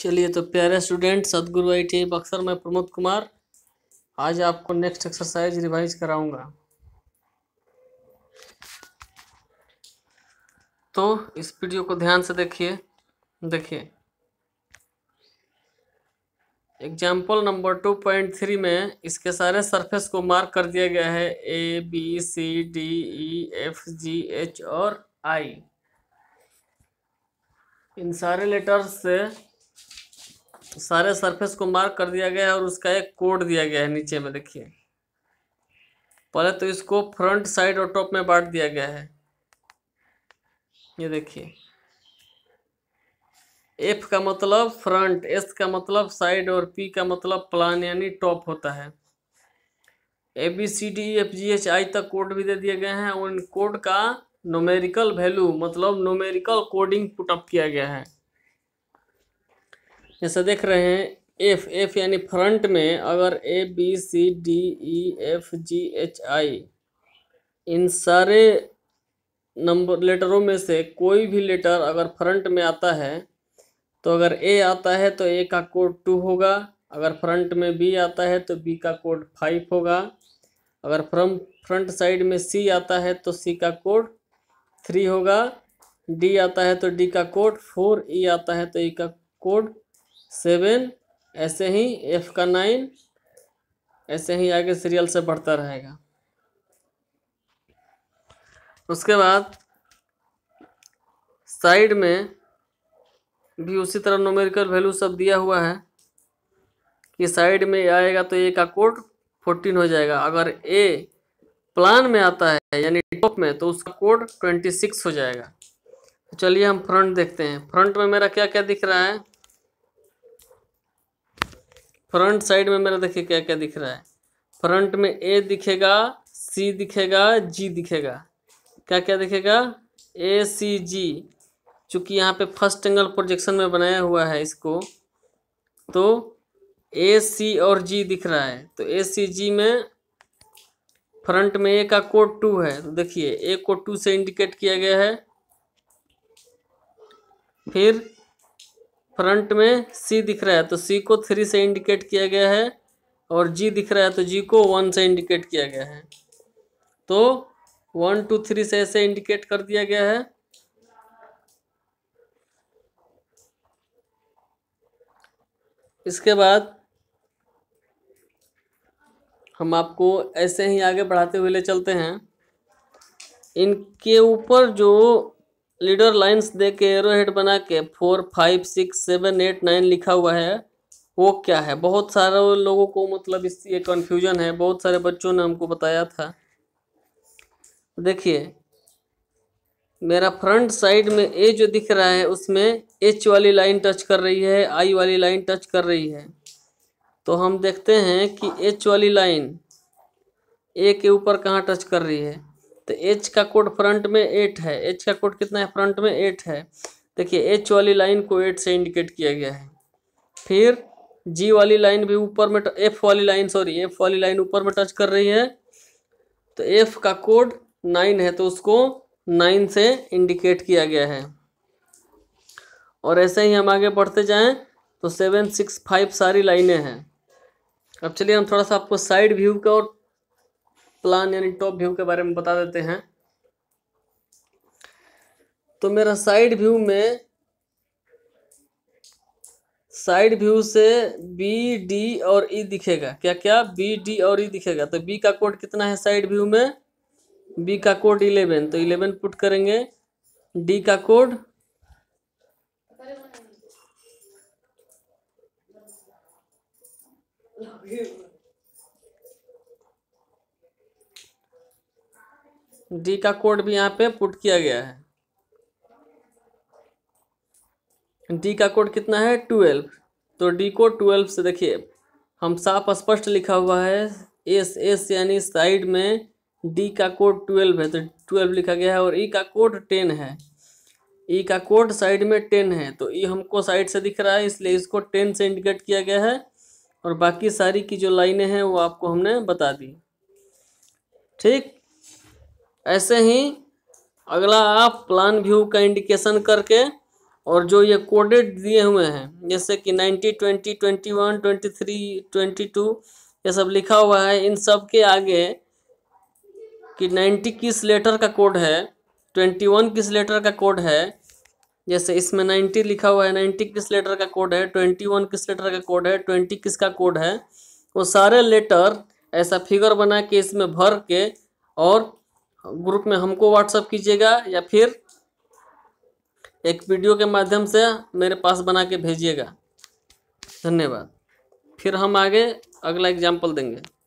चलिए तो प्यारे स्टूडेंट सदगुरु आई टी बक्सर में प्रमोद कुमार आज आपको नेक्स्ट एक्सरसाइज रिवाइज कराऊंगा तो इस वीडियो को ध्यान से देखिए देखिए example number two point three में इसके सारे सरफेस को मार्क कर दिया गया है A B C D E F G H और आई इन सारे लेटर्स से सारे सरफेस को मार्क कर दिया गया है और उसका एक कोड दिया गया है नीचे में देखिए पहले तो इसको फ्रंट साइड और टॉप में बांट दिया गया है ये देखिए एफ का मतलब फ्रंट एस का मतलब साइड और पी का मतलब प्लान यानी टॉप होता है A B C D F G H I तक कोड भी दे दिए गए हैं उन कोड का नोमेरिकल वैल्यू मतलब नोमेरिकल कोडिंग पुटअप किया गया है जैसा देख रहे हैं एफ एफ यानी फ्रंट में अगर A B C D E F G H I इन सारे नंबर लेटरों में से कोई भी लेटर अगर फ्रंट में आता है तो अगर ए आता है तो ए का कोड टू होगा अगर फ्रंट में बी आता है तो बी का कोड फाइव होगा अगर फ्रम फ्रंट साइड में सी आता है तो सी का कोड थ्री होगा डी आता है तो डी का कोड फोर ई आता है तो ई e का कोड सेवन ऐसे ही एफ का नाइन ऐसे ही आगे सीरियल से बढ़ता रहेगा उसके बाद साइड में भी उसी तरह नोमेरिकल वैल्यू सब दिया हुआ है कि साइड में आएगा तो ए का कोड फोर्टीन हो जाएगा अगर ए प्लान में आता है यानी टॉप में तो उसका कोड ट्वेंटी सिक्स हो जाएगा चलिए हम फ्रंट देखते हैं फ्रंट में मेरा क्या क्या दिख रहा है फ्रंट साइड में मेरा देखिए क्या क्या दिख रहा है फ्रंट में ए दिखेगा सी दिखेगा जी दिखेगा क्या क्या दिखेगा ए सी जी चूँकि यहाँ पे फर्स्ट एंगल प्रोजेक्शन में बनाया हुआ है इसको तो ए सी और जी दिख रहा है तो ए सी जी में फ्रंट में ए का कोड टू है तो देखिए ए को टू से इंडिकेट किया गया है फिर फ्रंट में सी दिख रहा है तो सी को थ्री से इंडिकेट किया गया है और जी दिख रहा है तो जी को वन से इंडिकेट किया गया है तो वन टू थ्री से ऐसे इंडिकेट कर दिया गया है इसके बाद हम आपको ऐसे ही आगे बढ़ाते हुए ले चलते हैं इनके ऊपर जो लीडर लाइंस दे के एरो हेड बना के four five six seven eight nine लिखा हुआ है वो क्या है बहुत सारे लोगों को मतलब इस ये कन्फ्यूजन है बहुत सारे बच्चों ने हमको बताया था देखिए मेरा फ्रंट साइड में ए जो दिख रहा है उसमें एच वाली लाइन टच कर रही है आई वाली लाइन टच कर रही है तो हम देखते हैं कि एच वाली लाइन ए के ऊपर कहाँ टच कर रही है तो एच का कोड फ्रंट में एट है एच का कोड कितना है फ्रंट में एट है देखिए एच वाली लाइन को एट से इंडिकेट किया गया है फिर जी वाली लाइन भी ऊपर में एफ वाली लाइन सॉरी एफ वाली लाइन ऊपर में टच कर रही है तो एफ का कोड नाइन है तो उसको नाइन से इंडिकेट किया गया है और ऐसे ही हम आगे बढ़ते जाएं तो सेवन सिक्स फाइव सारी लाइनें हैं अब चलिए हम थोड़ा सा आपको साइड व्यू का और प्लान यानी टॉप व्यू के बारे में बता देते हैं तो मेरा साइड व्यू में साइड व्यू से बी डी और ई e दिखेगा क्या क्या बी डी और ई e दिखेगा तो बी का कोड कितना है साइड व्यू में बी का कोड इलेवन तो इलेवन पुट करेंगे डी का कोड डी का कोड भी यहाँ पे पुट किया गया है डी का कोड कितना है ट्वेल्व तो डी को ट्वेल्व से देखिए हम साफ स्पष्ट लिखा हुआ है एस एस यानी साइड में डी का कोड ट्वेल्व है तो ट्वेल्व लिखा गया है और ई e का कोड टेन है ई e का कोड साइड में टेन है तो ई e हमको साइड से दिख रहा है इसलिए इसको टेन से इंडिकेट किया गया है और बाकी सारी की जो लाइनें हैं वो आपको हमने बता दी ठीक ऐसे ही अगला आप प्लान व्यू का इंडिकेशन करके और जो ये कोडेड दिए हुए हैं जैसे कि ninety twenty twenty one twenty three twenty two ये सब लिखा हुआ है इन सब के आगे कि नाइन्टी किस लेटर का कोड है ट्वेंटी वन किस लेटर का कोड है जैसे इसमें नाइन्टी लिखा हुआ है नाइन्टी किस लेटर का कोड है ट्वेंटी वन किस लेटर का कोड है ट्वेंटी किसका कोड है वो सारे लेटर ऐसा फिगर बना के इसमें भर के और ग्रुप में हमको व्हाट्सअप कीजिएगा या फिर एक वीडियो के माध्यम से मेरे पास बना के भेजिएगा धन्यवाद फिर हम आगे अगला एग्जाम्पल देंगे